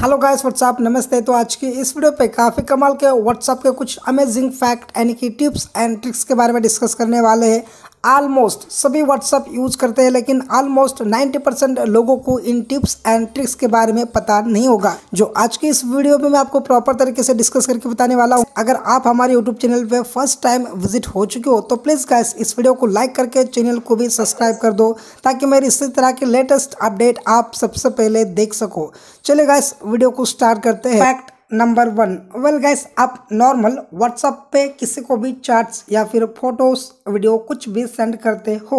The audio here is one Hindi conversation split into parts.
हेलो गाइस व्हाट्सअप नमस्ते तो आज की इस वीडियो पे काफ़ी कमाल के व्हाट्सअप के कुछ अमेजिंग फैक्ट यानी कि टिप्स एंड ट्रिक्स के बारे में डिस्कस करने वाले हैं ऑलमोस्ट सभी व्हाट्सअप यूज करते हैं लेकिन ऑलमोस्ट 90 परसेंट लोगों को इन टिप्स एंड ट्रिक्स के बारे में पता नहीं होगा जो आज की इस वीडियो में मैं आपको प्रॉपर तरीके से डिस्कस करके बताने वाला हूँ अगर आप हमारे यूट्यूब चैनल पे फर्स्ट टाइम विजिट हो चुके हो तो प्लीज़ गाइस इस वीडियो को लाइक करके चैनल को भी सब्सक्राइब कर दो ताकि मेरे इसी तरह के लेटेस्ट अपडेट आप सबसे पहले देख सको चले गाइस वीडियो को स्टार्ट करते हैं fact number one well guys आप नॉर्मल व्हाट्सअप पे किसी को भी चार्ट्स या फिर फोटोस वीडियो कुछ भी सेंड करते हो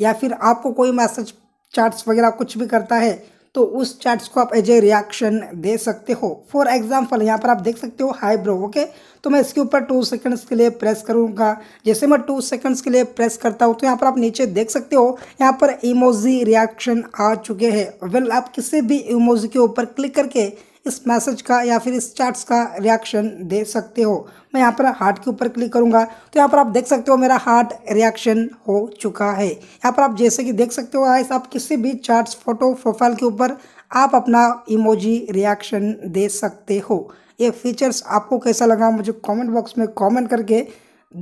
या फिर आपको कोई मैसेज चार्ट्स वगैरह कुछ भी करता है तो उस चार्ट्स को आप एज ए रिएक्शन दे सकते हो फॉर एग्जाम्पल यहाँ पर आप देख सकते हो हाई ब्रो ओके तो मैं इसके ऊपर टू सेकंड्स के लिए प्रेस करूँगा जैसे मैं टू सेकंड्स के लिए प्रेस करता हूँ तो यहाँ पर आप नीचे देख सकते हो यहाँ पर इमोजी रिएक्शन आ चुके हैं वेल आप किसी भी इमोजी के ऊपर क्लिक करके इस मैसेज का या फिर इस चैट्स का रिएक्शन दे सकते हो मैं यहाँ पर हार्ट के ऊपर क्लिक करूँगा तो यहाँ पर आप देख सकते हो मेरा हार्ट रिएक्शन हो चुका है यहाँ पर आप जैसे कि देख सकते हो आइस आप किसी भी चार्ट्स फोटो प्रोफाइल के ऊपर आप अपना इमोजी रिएक्शन दे सकते हो ये फीचर्स आपको कैसा लगा मुझे कमेंट बॉक्स में कमेंट करके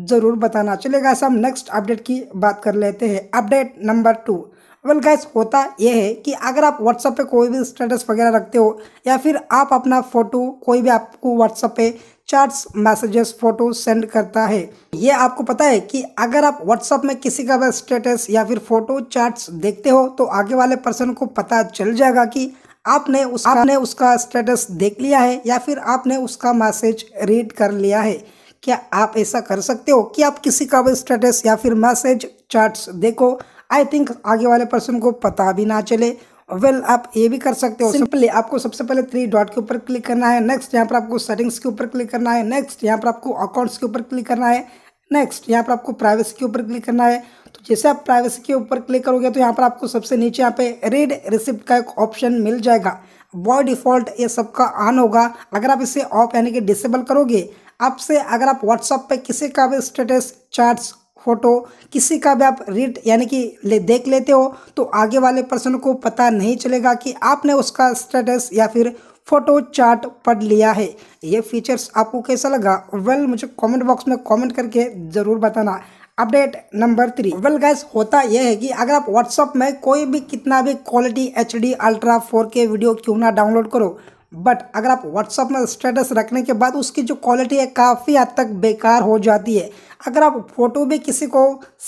ज़रूर बताना चलेगा ऐसा हम नेक्स्ट अपडेट की बात कर लेते हैं update number two well guys होता यह है कि अगर आप व्हाट्सअप पे कोई भी स्टेटस वगैरह रखते हो या फिर आप अपना फ़ोटो कोई भी आपको व्हाट्सअप पे चैट्स मैसेजेस फ़ोटो सेंड करता है ये आपको पता है कि अगर आप व्हाट्सअप में किसी का भी स्टेटस या फिर फ़ोटो चैट्स देखते हो तो आगे वाले पर्सन को पता चल जाएगा कि आपने उस आपने उसका स्टेटस देख लिया है या फिर आपने उसका मैसेज रीड कर लिया है क्या आप ऐसा कर सकते हो कि आप किसी का भी स्टेटस या फिर मैसेज चैट्स देखो आई थिंक आगे वाले पर्सन को पता भी ना चले वेल well, आप ये भी कर सकते हो सिंपली आपको सबसे पहले थ्री डॉट के ऊपर क्लिक करना है नेक्स्ट यहाँ पर आपको सेटिंग्स के ऊपर क्लिक करना है नेक्स्ट यहाँ पर आपको अकाउंट्स के ऊपर क्लिक करना है नेक्स्ट यहाँ पर आपको प्राइवेसी के ऊपर क्लिक करना है तो जैसे आप प्राइवेसी के ऊपर क्लिक करोगे तो यहाँ पर आपको सबसे नीचे यहाँ पे रेड रिसिप्ट का एक ऑप्शन मिल जाएगा बॉय डिफ़ॉल्ट ये सबका ऑन होगा अगर आप इसे ऑफ यानी कि डिसेबल करोगे आपसे अगर आप व्हाट्सअप पे किसी का भी स्टेटस चार्ट्स फोटो किसी का भी आप रीड यानी कि ले देख लेते हो तो आगे वाले पर्सन को पता नहीं चलेगा कि आपने उसका स्टेटस या फिर फोटो चार्ट पढ़ लिया है ये फीचर्स आपको कैसा लगा वेल well, मुझे कमेंट बॉक्स में कमेंट करके ज़रूर बताना update number three well guys होता यह है कि अगर आप व्हाट्सअप में कोई भी कितना भी quality H D ultra four K video क्यों ना डाउनलोड करो बट अगर आप व्हाट्सअप में स्टेटस रखने के बाद उसकी जो क्वालिटी है काफ़ी हद तक बेकार हो जाती है अगर आप फ़ोटो भी किसी को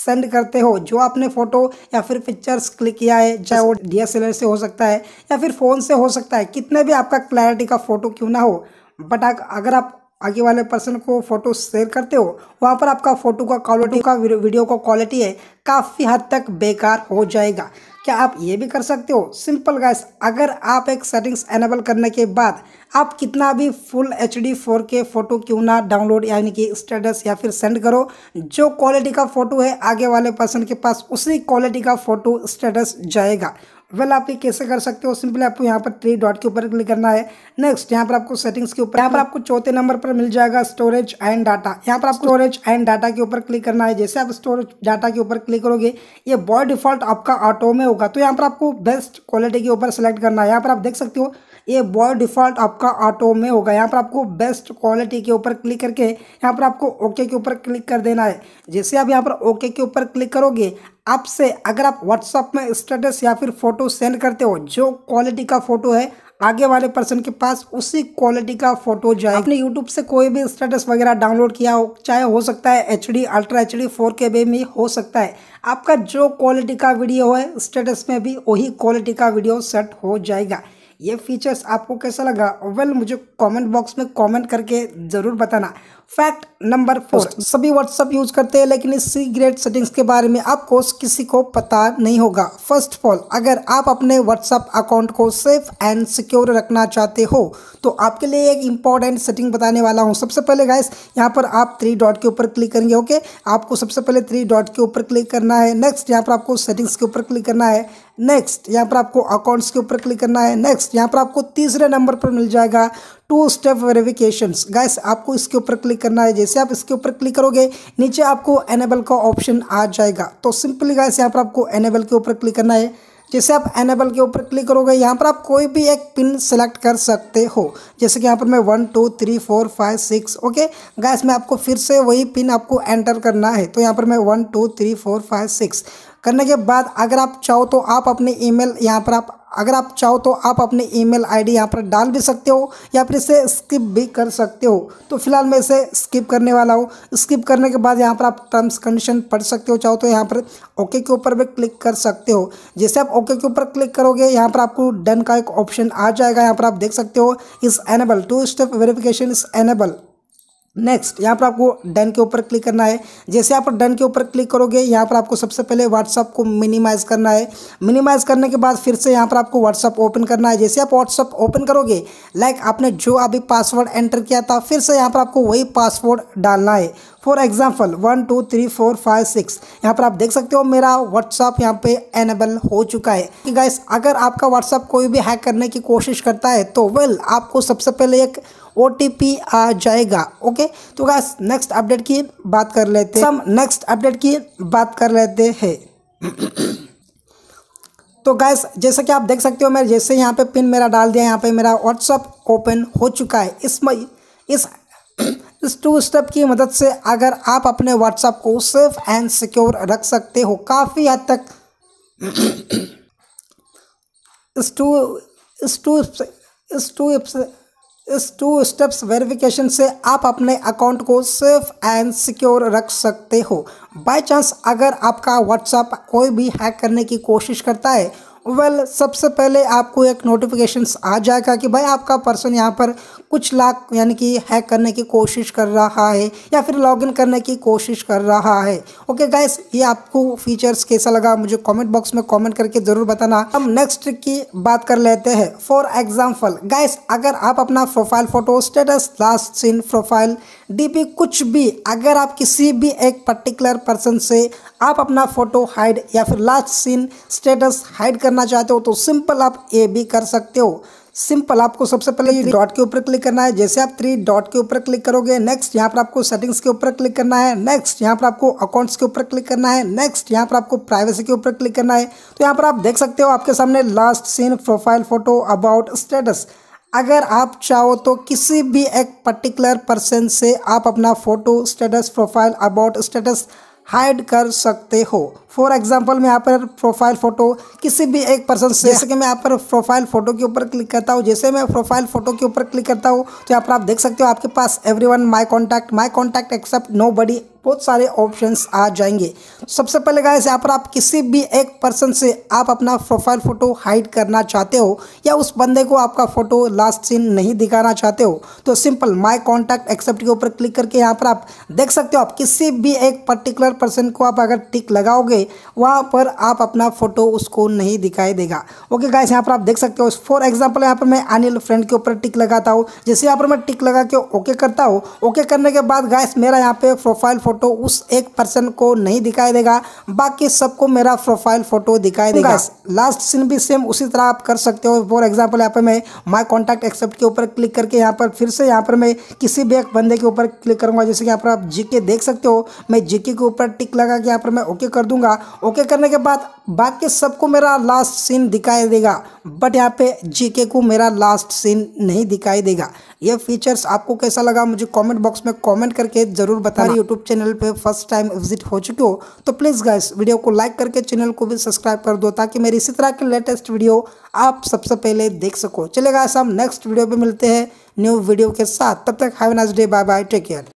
सेंड करते हो जो आपने फ़ोटो या फिर पिक्चर्स क्लिक किया है चाहे वो डी से हो सकता है या फिर फ़ोन से हो सकता है कितने भी आपका क्लैरिटी का फ़ोटो क्यों ना हो बट अगर आप आगे वाले पर्सन को फ़ोटो शेयर करते हो वहाँ पर आपका फ़ोटो का क्वालिटी का वीडियो का क्वालिटी है काफ़ी हद तक बेकार हो जाएगा क्या आप ये भी कर सकते हो सिंपल गाइस अगर आप एक सेटिंग्स एनेबल करने के बाद आप कितना भी full H D four K photo क्यों ना डाउनलोड यानी कि स्टेटस या फिर सेंड करो जो क्वालिटी का फ़ोटो है आगे वाले पर्सन के पास उसी क्वालिटी का फ़ोटो स्टेटस जाएगा वेल आप ये कैसे कर सकते हो सिंपली आपको यहाँ पर थ्री डॉट के ऊपर क्लिक करना है नेक्स्ट यहाँ पर आपको सेटिंग्स के ऊपर यहाँ पर आपको चौथे नंबर पर मिल जाएगा स्टोरेज एंड डाटा यहाँ पर आपको स्टोरेज एंड डाटा के ऊपर क्लिक करना है जैसे आप स्टोरेज डाटा के ऊपर क्लिक करोगे ये बॉय डिफॉल्ट आपका ऑटो में होगा तो यहाँ पर आपको बेस्ट क्वालिटी के ऊपर सेलेक्ट करना है यहाँ पर आप देख सकते हो ये बॉय डिफॉल्ट आपका ऑटो में होगा यहाँ पर आपको बेस्ट क्वालिटी के ऊपर क्लिक करके यहाँ पर आपको ओके के ऊपर क्लिक कर देना है जैसे आप यहाँ पर ओके के ऊपर क्लिक करोगे आपसे अगर आप व्हाट्सअप में स्टेटस या फिर फ़ोटो सेंड करते हो जो क्वालिटी का फ़ोटो है आगे वाले पर्सन के पास उसी क्वालिटी का फोटो जाए आपने यूट्यूब से कोई भी स्टेटस वगैरह डाउनलोड किया हो चाहे हो सकता है H D ultra H D four K में हो सकता है आपका जो क्वालिटी का वीडियो है स्टेटस में भी वही क्वालिटी का वीडियो सेट हो जाएगा ये फीचर्स आपको कैसा लगा वेल well, मुझे कमेंट बॉक्स में कमेंट करके ज़रूर बताना फैक्ट नंबर फोर सभी व्हाट्सअप यूज करते हैं लेकिन इस सीग्रेट सेटिंग्स के बारे में आपको किसी को पता नहीं होगा फर्स्ट ऑफ ऑल अगर आप अपने व्हाट्सअप अकाउंट को सेफ एंड सिक्योर रखना चाहते हो तो आपके लिए एक इंपॉर्टेंट सेटिंग बताने वाला हूँ सबसे पहले गाइस यहाँ पर आप थ्री डॉट के ऊपर क्लिक करेंगे ओके आपको सबसे पहले थ्री डॉट के ऊपर क्लिक करना है नेक्स्ट यहाँ पर आपको सेटिंग्स के ऊपर क्लिक करना है नेक्स्ट यहाँ पर आपको अकाउंट्स के ऊपर क्लिक करना है नेक्स्ट यहाँ पर आपको तीसरे नंबर पर मिल जाएगा टू स्टेप वेरिफिकेशन गैस आपको इसके ऊपर क्लिक करना है जैसे आप इसके ऊपर क्लिक करोगे नीचे आपको एनेबल का ऑप्शन आ जाएगा तो सिंपली गैस यहाँ पर आपको एनेबल के ऊपर क्लिक करना है जैसे आप एनेबल के ऊपर क्लिक करोगे यहाँ पर आप कोई भी एक पिन सेलेक्ट कर सकते हो जैसे कि यहाँ पर मैं one two three four five six okay guys में आपको फिर से वही पिन आपको एंटर करना है तो यहाँ पर मैं one two three four five six करने के बाद अगर आप चाहो तो आप अपने ईमेल यहाँ पर आप अगर आप चाहो तो आप अपने ईमेल आईडी यहाँ पर डाल भी सकते हो या फिर इसे स्किप भी कर सकते हो तो फिलहाल मैं इसे स्किप करने वाला हूँ स्किप करने के बाद यहाँ पर आप टर्म्स कंडीशन पढ़ सकते हो चाहो तो यहाँ पर ओके के ऊपर भी क्लिक कर सकते हो जैसे आप ओके के ऊपर क्लिक करोगे यहाँ पर आपको डन का एक ऑप्शन आ जाएगा यहाँ पर आप देख सकते हो इस एनेबल टू स्टेप वेरिफिकेशन इस एनेबल नेक्स्ट यहाँ पर आपको डन के ऊपर क्लिक करना है जैसे आप डन के ऊपर क्लिक करोगे यहाँ पर आपको सबसे पहले व्हाट्सअप को मिनिमाइज़ करना है मिनिमाइज़ करने के बाद फिर से यहाँ पर आपको व्हाट्सअप ओपन करना है जैसे आप व्हाट्सअप ओपन करोगे लाइक आपने जो अभी पासवर्ड एंटर किया था फिर से यहाँ पर आपको वही पासवर्ड डालना है for example one two three four five six यहाँ पर आप देख सकते हो मेरा व्हाट्सअप यहाँ पे एनेबल हो चुका है कि गाइस अगर आपका व्हाट्सअप कोई भी हैक करने की कोशिश करता है तो वेल आपको सबसे पहले एक ओ आ जाएगा ओके तो गाइस नेक्स्ट अपडेट की बात कर लेते हैं हम नेक्स्ट अपडेट की बात कर लेते हैं तो गैस जैसे कि आप देख सकते हो मैं जैसे यहाँ पे पिन मेरा डाल दिया यहाँ पे मेरा व्हाट्सअप ओपन हो चुका है इसमें इस इस टू स्टेप की मदद से अगर आप अपने व्हाट्सएप को सेफ एंड सिक्योर रख सकते हो काफ़ी हद तक इस टू इस टू इस टू इस टू स्टेप्स वेरिफिकेशन से आप अपने अकाउंट को सेफ एंड सिक्योर रख सकते हो बाय चांस अगर आपका व्हाट्सएप कोई भी हैक करने की कोशिश करता है वेल well, सबसे पहले आपको एक नोटिफिकेशन आ जाएगा कि भाई आपका पर्सन यहाँ पर कुछ लाख यानी कि हैक करने की कोशिश कर रहा है या फिर लॉगिन करने की कोशिश कर रहा है ओके गाइस ये आपको फीचर्स कैसा लगा मुझे कमेंट बॉक्स में कमेंट करके ज़रूर बताना हम नेक्स्ट की बात कर लेते हैं फॉर एग्जाम्पल गाइस अगर आप अपना profile photo status last seen profile D कुछ भी अगर आप किसी भी एक पर्टिकुलर पर्सन से आप अपना फ़ोटो हाइड या फिर लास्ट सीन स्टेटस हाइड कर करना चाहते हो तो सिंपल आप ए भी कर सकते हो सिंपल आपको सबसे पहले डॉट के ऊपर क्लिक करना है जैसे आप थ्री डॉट के ऊपर क्लिक करोगे नेक्स्ट यहाँ पर आपको सेटिंग्स के ऊपर क्लिक करना है नेक्स्ट यहाँ पर आपको अकाउंट्स के ऊपर क्लिक करना है नेक्स्ट यहाँ पर आपको प्राइवेसी के ऊपर क्लिक करना है तो यहाँ पर आप देख सकते हो आपके सामने last seen profile photo about status अगर आप चाहो तो किसी भी एक पर्टिकुलर पर्सन से आप अपना photo status profile about status hide कर सकते हो फॉर एग्जाम्पल मैं यहाँ पर प्रोफाइल फ़ोटो किसी भी एक पर्सन से जैसे कि मैं यहाँ पर प्रोफाइल फ़ोटो के ऊपर क्लिक करता हूँ जैसे मैं प्रोफाइल फ़ोटो के ऊपर क्लिक करता हूँ तो यहाँ पर आप देख सकते हो आपके पास everyone my contact my contact except nobody बहुत सारे ऑप्शंस आ जाएंगे सबसे पहले गाइस यहाँ पर आप किसी भी एक पर्सन से आप अपना प्रोफाइल फ़ोटो हाइड करना चाहते हो या उस बंदे को आपका फ़ोटो लास्ट सीन नहीं दिखाना चाहते हो तो सिंपल माय कॉन्टैक्ट एक्सेप्ट के ऊपर क्लिक करके यहाँ पर आप देख सकते हो आप किसी भी एक पर्टिकुलर पर्सन को आप अगर टिक लगाओगे वहाँ पर आप अपना फ़ोटो उसको नहीं दिखाई देगा ओके गाय यहाँ पर आप देख सकते हो फॉर एग्जाम्पल यहाँ पर मैं अनिल फ्रेंड के ऊपर टिक लगाता हूँ जैसे यहाँ पर मैं टिक लगा के ओके करता हूँ ओके करने के बाद गाय मेरा यहाँ पे प्रोफाइल फ़ोटो फोटो उस एक पर्सन को नहीं दिखाई देगा बाकी सबको मेरा प्रोफाइल फोटो दिखाई देगा लास्ट सीन भी सेम उसी तरह आप कर सकते हो फॉर एग्जाम्पल यहाँ पर मैं माई कॉन्टैक्ट एक्सेप्ट के ऊपर क्लिक करके यहाँ पर फिर से यहाँ पर मैं किसी भी एक बंदे के ऊपर क्लिक करूंगा जैसे कि यहाँ पर आप जीके देख सकते हो मैं जीके के ऊपर टिक लगा के यहाँ पर मैं ओके कर दूंगा ओके करने के बाद बाकी सबको मेरा लास्ट सीन दिखाई देगा बट यहाँ पे जीके को मेरा लास्ट सीन नहीं दिखाई देगा ये फीचर्स आपको कैसा लगा मुझे कमेंट बॉक्स में कमेंट करके ज़रूर बता रही यूट्यूब चैनल चैनल पे फर्स्ट टाइम विजिट हो चुके हो तो प्लीज़ गाइस वीडियो को लाइक करके चैनल को भी सब्सक्राइब कर दो ताकि मेरी इसी तरह की लेटेस्ट वीडियो आप सबसे पहले देख सको चलेगा हम नेक्स्ट वीडियो पर मिलते हैं न्यू वीडियो के साथ तब तक have nice day bye bye take care